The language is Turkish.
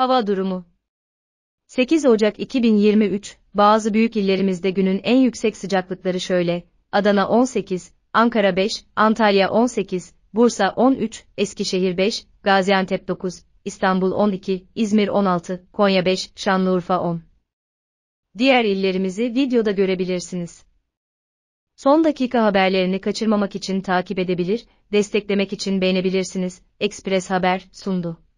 Hava durumu 8 Ocak 2023, bazı büyük illerimizde günün en yüksek sıcaklıkları şöyle, Adana 18, Ankara 5, Antalya 18, Bursa 13, Eskişehir 5, Gaziantep 9, İstanbul 12, İzmir 16, Konya 5, Şanlıurfa 10. Diğer illerimizi videoda görebilirsiniz. Son dakika haberlerini kaçırmamak için takip edebilir, desteklemek için beğenebilirsiniz. Express Haber sundu.